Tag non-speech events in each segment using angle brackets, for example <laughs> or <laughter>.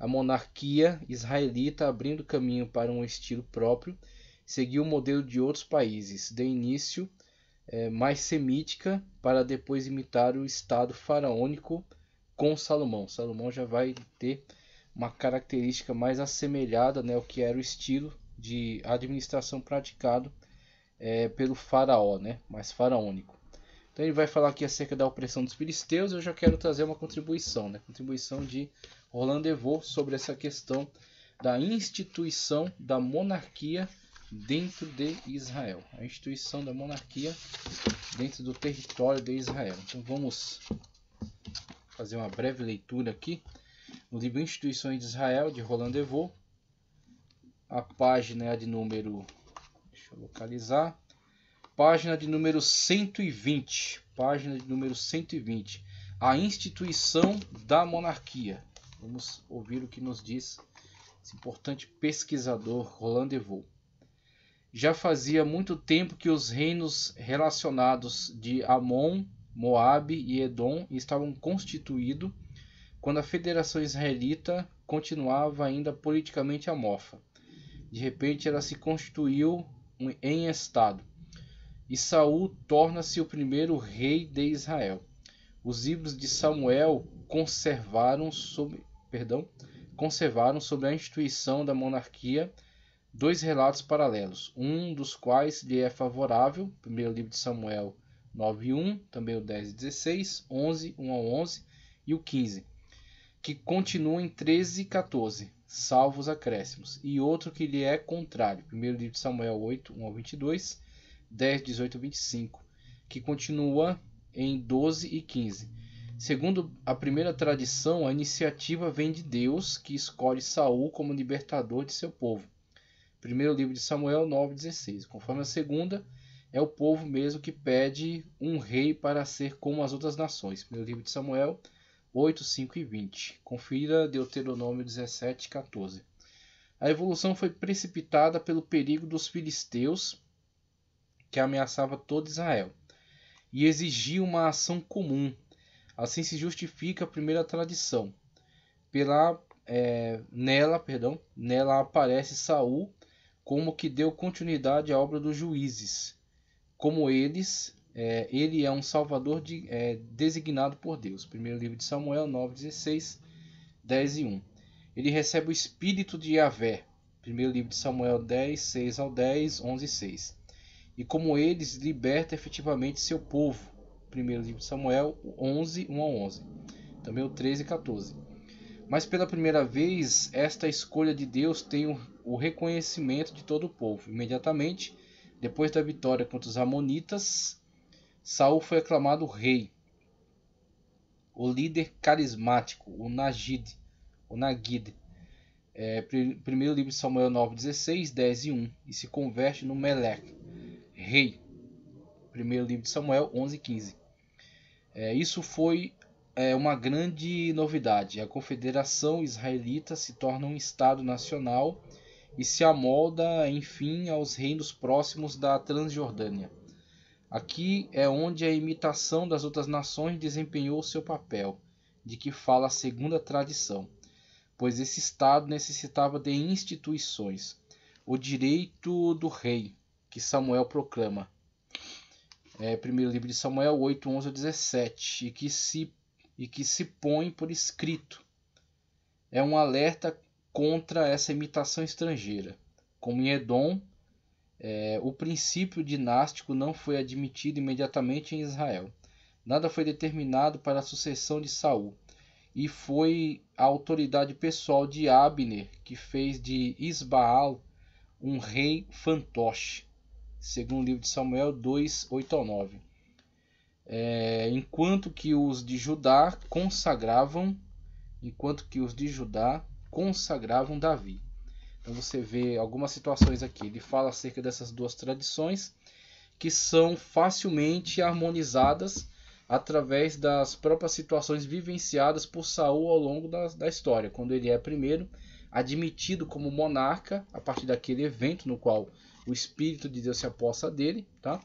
A monarquia israelita, abrindo caminho para um estilo próprio, seguiu o modelo de outros países, de início é, mais semítica, para depois imitar o estado faraônico com Salomão. Salomão já vai ter uma característica mais assemelhada né, ao que era o estilo de administração praticado é, pelo faraó, né, mais faraônico. Então ele vai falar aqui acerca da opressão dos filisteus. Eu já quero trazer uma contribuição, né? Contribuição de Roland Devaux sobre essa questão da instituição da monarquia dentro de Israel, a instituição da monarquia dentro do território de Israel. Então vamos fazer uma breve leitura aqui no livro Instituições de Israel de Roland Devaux. A página é a de número, deixa eu localizar, página de número 120, página de número 120, a instituição da monarquia. Vamos ouvir o que nos diz esse importante pesquisador Roland Devaux. Já fazia muito tempo que os reinos relacionados de Amon, Moabe e Edom estavam constituídos quando a Federação Israelita continuava ainda politicamente amorfa. De repente, ela se constituiu em Estado e Saul torna-se o primeiro rei de Israel. Os livros de Samuel conservaram sobre, perdão, conservaram a instituição da monarquia dois relatos paralelos, um dos quais lhe é favorável, primeiro livro de Samuel 9:1, também o 10 e 16, 11, 1 a 11 e o 15, que continua em 13 e 14, os acréscimos, e outro que lhe é contrário, primeiro livro de Samuel 8, 1 a 22 10, 18, 25, que continua em 12 e 15. Segundo a primeira tradição, a iniciativa vem de Deus, que escolhe Saul como libertador de seu povo. Primeiro livro de Samuel 9:16. Conforme a segunda, é o povo mesmo que pede um rei para ser como as outras nações. Primeiro livro de Samuel 8, 5 e 20. Confira Deuteronômio 17, 14. A evolução foi precipitada pelo perigo dos filisteus que ameaçava todo Israel, e exigia uma ação comum. Assim se justifica a primeira tradição. Pela, é, nela, perdão, nela aparece Saul como que deu continuidade à obra dos juízes. Como eles, é, ele é um salvador de, é, designado por Deus. Primeiro livro de Samuel 9:16, 10 e 1. Ele recebe o espírito de Yahvé. Primeiro livro de Samuel 10, 6 ao 10, 11 e 6 e como eles liberta efetivamente seu povo. 1 livro de Samuel 11, 1 a 11. Também o 13 e 14. Mas pela primeira vez, esta escolha de Deus tem o reconhecimento de todo o povo. Imediatamente, depois da vitória contra os Amonitas, Saul foi aclamado rei. O líder carismático, o Nagid, o Nagid. É, primeiro livro de Samuel 9, 16, 10 e 1. E se converte no Meleque rei. Primeiro livro de Samuel 11:15. É, isso foi é, uma grande novidade. A Confederação Israelita se torna um estado nacional e se amolda, enfim, aos reinos próximos da Transjordânia. Aqui é onde a imitação das outras nações desempenhou seu papel, de que fala a segunda tradição, pois esse Estado necessitava de instituições, o direito do rei, que Samuel proclama. É, primeiro livro de Samuel 8, 11 a 17, e que, se, e que se põe por escrito. É um alerta contra essa imitação estrangeira. Como em Edom, é, o princípio dinástico não foi admitido imediatamente em Israel. Nada foi determinado para a sucessão de Saul, e foi a autoridade pessoal de Abner que fez de Isbaal um rei fantoche segundo o livro de Samuel 2, 8 ao 9. É, enquanto que os de Judá consagravam, enquanto que os de Judá consagravam Davi. Então você vê algumas situações aqui. Ele fala acerca dessas duas tradições que são facilmente harmonizadas através das próprias situações vivenciadas por Saul ao longo da, da história, quando ele é primeiro admitido como monarca a partir daquele evento no qual o Espírito de Deus se aposta dele, tá?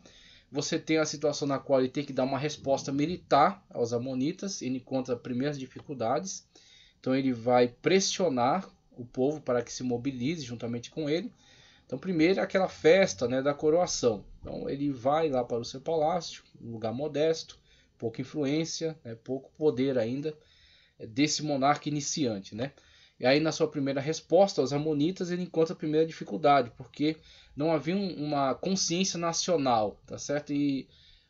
Você tem a situação na qual ele tem que dar uma resposta militar aos amonitas, ele encontra primeiras dificuldades, então ele vai pressionar o povo para que se mobilize juntamente com ele. Então, primeiro, é aquela festa né, da coroação. Então, ele vai lá para o seu palácio, um lugar modesto, pouca influência, né, pouco poder ainda é, desse monarca iniciante. Né? E aí, na sua primeira resposta aos Amonitas, ele encontra a primeira dificuldade, porque não havia uma consciência nacional, tá certo? E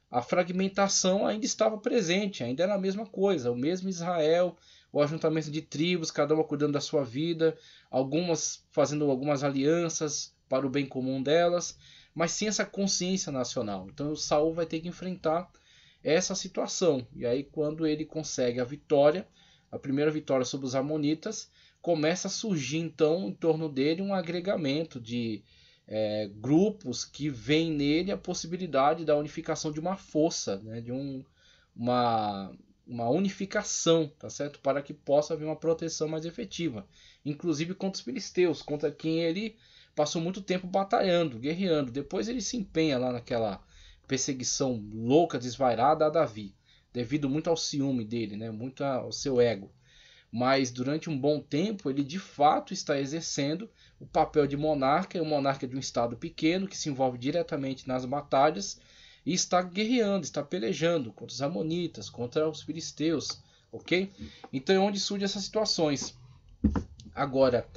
a fragmentação ainda estava presente, ainda era a mesma coisa, o mesmo Israel, o ajuntamento de tribos, cada uma cuidando da sua vida, algumas fazendo algumas alianças para o bem comum delas, mas sem essa consciência nacional. Então o Saul vai ter que enfrentar essa situação. E aí quando ele consegue a vitória, a primeira vitória sobre os amonitas, começa a surgir então em torno dele um agregamento de é, grupos que veem nele a possibilidade da unificação de uma força, né, de um, uma, uma unificação, tá certo? Para que possa haver uma proteção mais efetiva, inclusive contra os filisteus, contra quem ele passou muito tempo batalhando, guerreando. Depois ele se empenha lá naquela perseguição louca, desvairada a Davi, devido muito ao ciúme dele, né? Muito ao seu ego. Mas durante um bom tempo ele de fato está exercendo o papel de monarca é um monarca de um estado pequeno que se envolve diretamente nas batalhas e está guerreando, está pelejando contra os amonitas, contra os filisteus, ok? Então é onde surgem essas situações. Agora,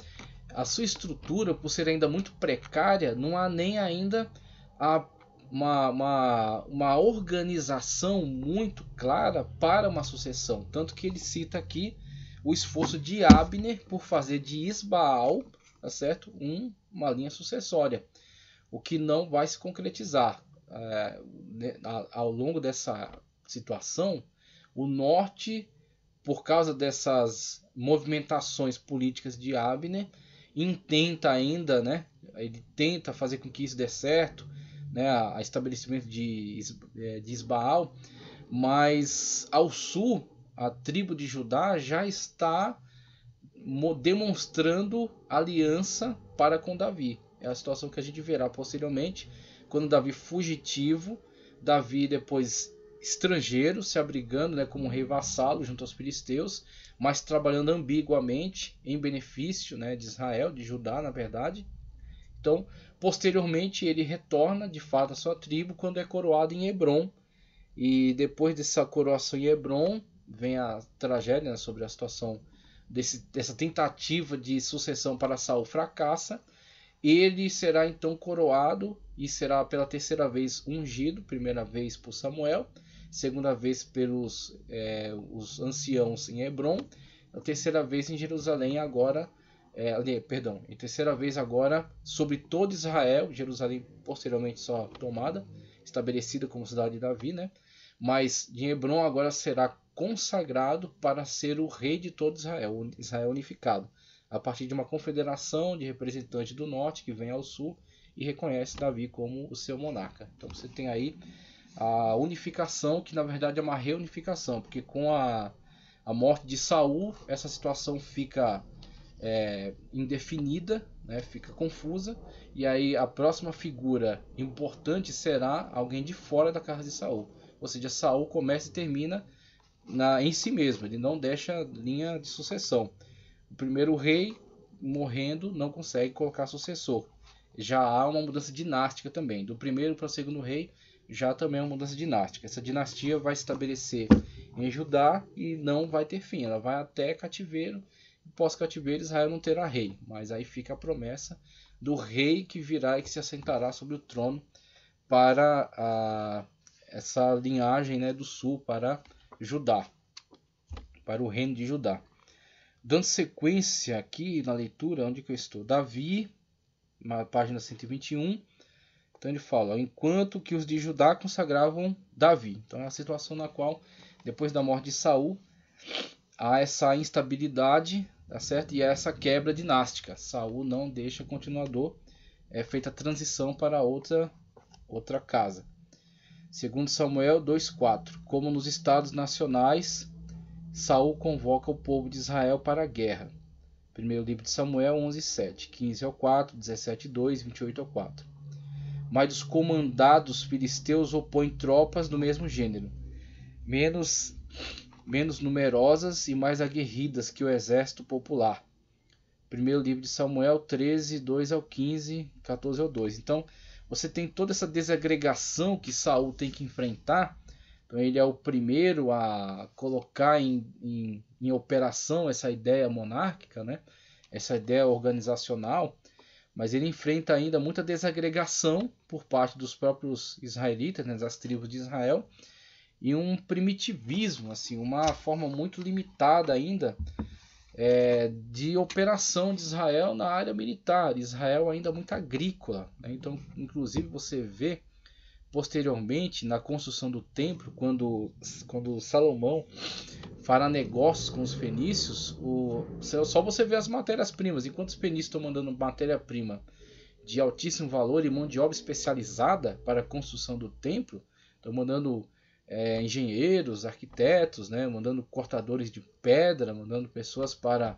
a sua estrutura, por ser ainda muito precária, não há nem ainda a, uma, uma, uma organização muito clara para uma sucessão. Tanto que ele cita aqui o esforço de Abner por fazer de Isbaal tá certo? Um, uma linha sucessória, o que não vai se concretizar. É, né, ao longo dessa situação, o norte, por causa dessas movimentações políticas de Abner, intenta ainda, né? Ele tenta fazer com que isso dê certo, né? A estabelecimento de, é, de Isbaal, mas ao sul, a tribo de Judá já está demonstrando aliança para com Davi. É a situação que a gente verá posteriormente, quando Davi fugitivo, Davi depois estrangeiro, se abrigando né, como um rei vassalo junto aos filisteus, mas trabalhando ambiguamente em benefício né, de Israel, de Judá, na verdade. Então, posteriormente, ele retorna de fato à sua tribo quando é coroado em Hebron. E depois dessa coroação em Hebron, vem a tragédia né, sobre a situação desse, dessa tentativa de sucessão para Saul fracassa, ele será então coroado e será pela terceira vez ungido, primeira vez por Samuel, segunda vez pelos é, os anciãos em Hebron, a terceira vez em Jerusalém agora, é, perdão, a terceira vez agora sobre todo Israel, Jerusalém posteriormente só tomada, estabelecida como cidade de Davi, né? Mas de Hebron agora será consagrado para ser o rei de todo Israel, Israel unificado, a partir de uma confederação de representantes do norte que vem ao sul e reconhece Davi como o seu monarca. Então você tem aí a unificação, que na verdade é uma reunificação, porque com a, a morte de Saul, essa situação fica é, indefinida, né, fica confusa, e aí a próxima figura importante será alguém de fora da casa de Saul. Ou seja, Saul começa e termina na, em si mesmo, ele não deixa linha de sucessão. O primeiro rei morrendo não consegue colocar sucessor. Já há uma mudança dinástica também. Do primeiro para o segundo rei, já também é uma mudança dinástica. Essa dinastia vai se estabelecer em Judá e não vai ter fim. Ela vai até cativeiro. Pós-cativeiro, Israel não terá rei. Mas aí fica a promessa do rei que virá e que se assentará sobre o trono para a, essa linhagem né, do sul, para Judá, para o reino de Judá. Dando sequência aqui na leitura, onde que eu estou? Davi, na página 121. Então ele fala: enquanto que os de Judá consagravam Davi. Então é a situação na qual, depois da morte de Saul, há essa instabilidade, tá certo? E há essa quebra dinástica. Saul não deixa continuador, é feita a transição para outra outra casa. Segundo Samuel 2:4, como nos estados nacionais, Saul convoca o povo de Israel para a guerra. Primeiro livro de Samuel 11:7, 15 ao 4, 17:2, 28 ao 4. Mas os comandados filisteus opõem tropas do mesmo gênero, menos menos numerosas e mais aguerridas que o exército popular. Primeiro livro de Samuel 13, 2 ao 15, 14 ao 2. Então, você tem toda essa desagregação que Saul tem que enfrentar. Então ele é o primeiro a colocar em, em, em operação essa ideia monárquica, né? essa ideia organizacional, mas ele enfrenta ainda muita desagregação por parte dos próprios israelitas, né? das tribos de Israel, e um primitivismo, assim, uma forma muito limitada ainda é, de operação de Israel na área militar. Israel ainda muito agrícola. Né? Então, inclusive, você vê posteriormente na construção do templo, quando, quando Salomão fará negócios com os fenícios, o, só você vê as matérias-primas. Enquanto os fenícios estão mandando matéria-prima de altíssimo valor e mão de obra especializada para a construção do templo, estão mandando é, engenheiros, arquitetos, né, mandando cortadores de pedra, mandando pessoas para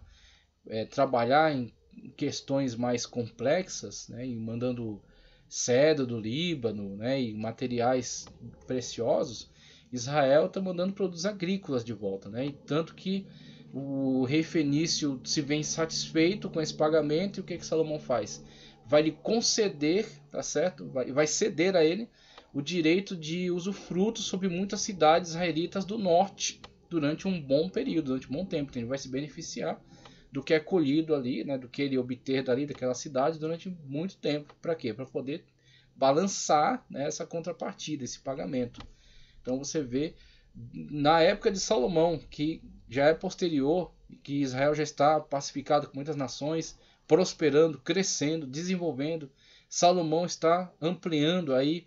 é, trabalhar em questões mais complexas, né, e mandando seda do Líbano né, e materiais preciosos, Israel está mandando produtos agrícolas de volta. Né, e tanto que o rei Fenício se vê insatisfeito com esse pagamento e o que, que Salomão faz? Vai lhe conceder, tá certo? Vai, vai ceder a ele o direito de usufruto sobre muitas cidades israelitas do norte durante um bom período, durante um bom tempo. Então ele vai se beneficiar do que é colhido ali, né, do que ele obter dali daquela cidade durante muito tempo. Para quê? Para poder balançar né, essa contrapartida, esse pagamento. Então você vê na época de Salomão, que já é posterior, que Israel já está pacificado com muitas nações, prosperando, crescendo, desenvolvendo. Salomão está ampliando aí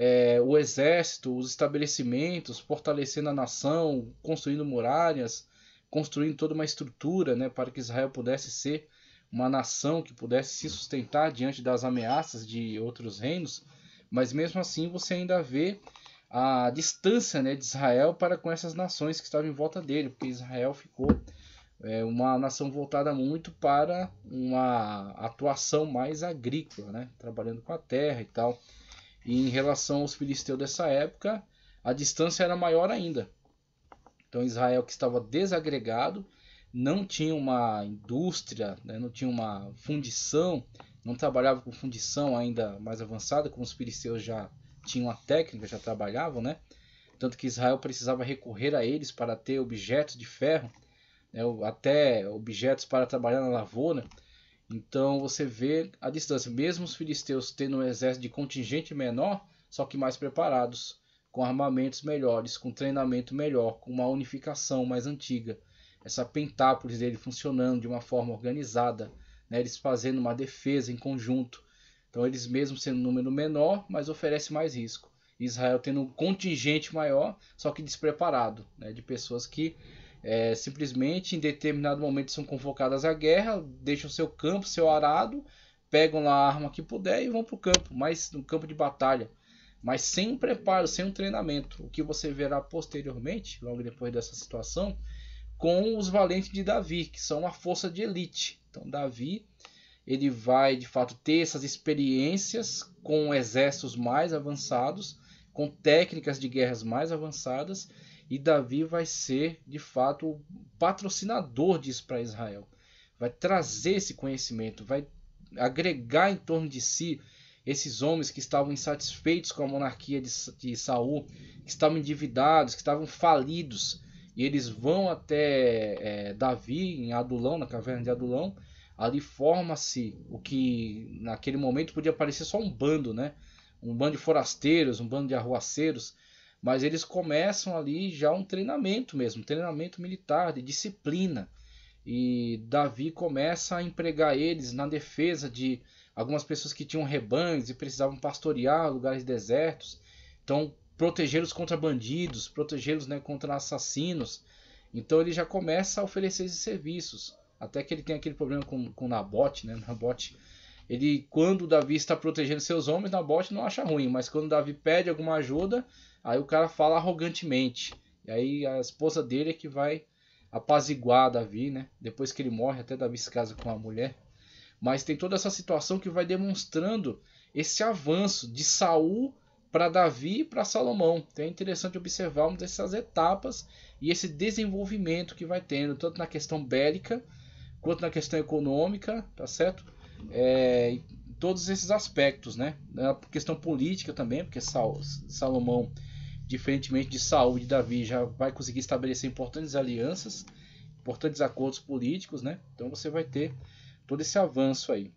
é, o exército, os estabelecimentos, fortalecendo a nação, construindo muralhas, construindo toda uma estrutura né, para que Israel pudesse ser uma nação que pudesse se sustentar diante das ameaças de outros reinos, mas mesmo assim você ainda vê a distância né, de Israel para com essas nações que estavam em volta dele, porque Israel ficou é, uma nação voltada muito para uma atuação mais agrícola, né, trabalhando com a terra e tal. E em relação aos filisteus dessa época, a distância era maior ainda. Então Israel que estava desagregado, não tinha uma indústria, né, não tinha uma fundição, não trabalhava com fundição ainda mais avançada, como os filisteus já tinham a técnica, já trabalhavam, né? Tanto que Israel precisava recorrer a eles para ter objetos de ferro, né, até objetos para trabalhar na lavoura. Então você vê a distância, mesmo os filisteus tendo um exército de contingente menor, só que mais preparados, com armamentos melhores, com treinamento melhor, com uma unificação mais antiga. Essa Pentápolis dele funcionando de uma forma organizada, né? eles fazendo uma defesa em conjunto. Então eles mesmo sendo um número menor, mas oferece mais risco. Israel tendo um contingente maior, só que despreparado, né? de pessoas que é, simplesmente em determinado momento são convocadas à guerra, deixam seu campo, seu arado, pegam lá a arma que puder e vão para o campo, mas no campo de batalha. Mas sem um preparo, sem um treinamento. O que você verá posteriormente, logo depois dessa situação, com os valentes de Davi, que são uma força de elite. Então, Davi ele vai de fato ter essas experiências com exércitos mais avançados, com técnicas de guerras mais avançadas e Davi vai ser, de fato, o patrocinador disso para Israel. Vai trazer esse conhecimento, vai agregar em torno de si esses homens que estavam insatisfeitos com a monarquia de, de Saul, que estavam endividados, que estavam falidos. E eles vão até é, Davi, em Adulão, na caverna de Adulão. Ali forma-se o que naquele momento podia parecer só um bando, né? Um bando de forasteiros, um bando de arruaceiros mas eles começam ali já um treinamento mesmo, treinamento militar de disciplina. E Davi começa a empregar eles na defesa de algumas pessoas que tinham rebanhos e precisavam pastorear lugares desertos. Então, protegê-los contra bandidos, protegê-los né, contra assassinos. Então, ele já começa a oferecer esses serviços. Até que ele tem aquele problema com, com Nabote, né? <laughs> Nabote ele, quando Davi está protegendo seus homens, na bote não acha ruim, mas quando Davi pede alguma ajuda, aí o cara fala arrogantemente. E aí a esposa dele é que vai apaziguar Davi, né? Depois que ele morre, até Davi se casa com uma mulher. Mas tem toda essa situação que vai demonstrando esse avanço de Saul para Davi e para Salomão. Então é interessante observarmos essas etapas e esse desenvolvimento que vai tendo, tanto na questão bélica quanto na questão econômica, tá certo? é, todos esses aspectos, né? A questão política também, porque Sal, Salomão, diferentemente de saúde e Davi, já vai conseguir estabelecer importantes alianças, importantes acordos políticos, né? Então você vai ter todo esse avanço aí.